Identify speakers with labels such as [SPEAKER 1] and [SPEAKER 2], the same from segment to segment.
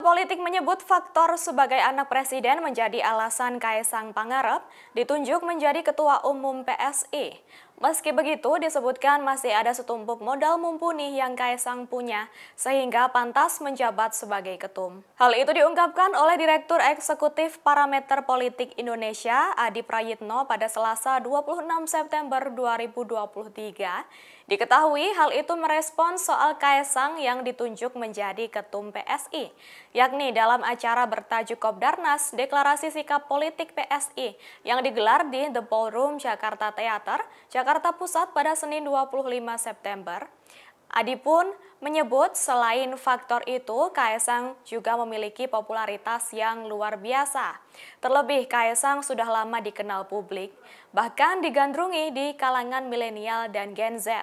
[SPEAKER 1] Politik menyebut faktor sebagai anak presiden menjadi alasan Kaisang Pangarep ditunjuk menjadi ketua umum PSI. Meski begitu, disebutkan masih ada setumpuk modal mumpuni yang Kaisang punya, sehingga pantas menjabat sebagai ketum. Hal itu diungkapkan oleh Direktur Eksekutif Parameter Politik Indonesia, Adi Prayitno, pada Selasa 26 September 2023. Diketahui hal itu merespon soal Kaisang yang ditunjuk menjadi ketum PSI, yakni dalam acara bertajuk Kopdarnas Deklarasi Sikap Politik PSI yang digelar di The Ballroom Jakarta Theater, Jakarta Jakarta Pusat pada Senin 25 September. Adi pun menyebut selain faktor itu, Kaisang juga memiliki popularitas yang luar biasa. Terlebih, Kaisang sudah lama dikenal publik, bahkan digandrungi di kalangan milenial dan Gen Z.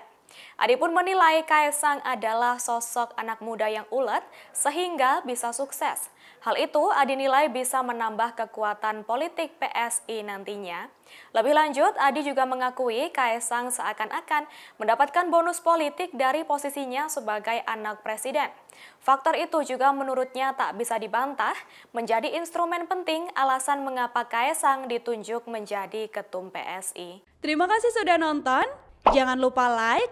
[SPEAKER 1] Adi pun menilai Kaisang adalah sosok anak muda yang ulet sehingga bisa sukses. Hal itu Adi nilai bisa menambah kekuatan politik PSI nantinya. Lebih lanjut, Adi juga mengakui Kaisang seakan-akan mendapatkan bonus politik dari posisinya sebagai anak presiden. Faktor itu juga menurutnya tak bisa dibantah menjadi instrumen penting alasan mengapa Kaisang ditunjuk menjadi ketum PSI.
[SPEAKER 2] Terima kasih sudah nonton. Jangan lupa like,